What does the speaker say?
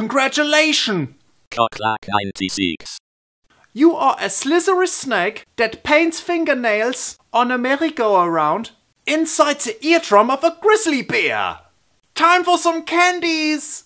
Congratulations! Clock 96. You are a slithery snake that paints fingernails on a merry-go-round inside the eardrum of a grizzly bear. Time for some candies!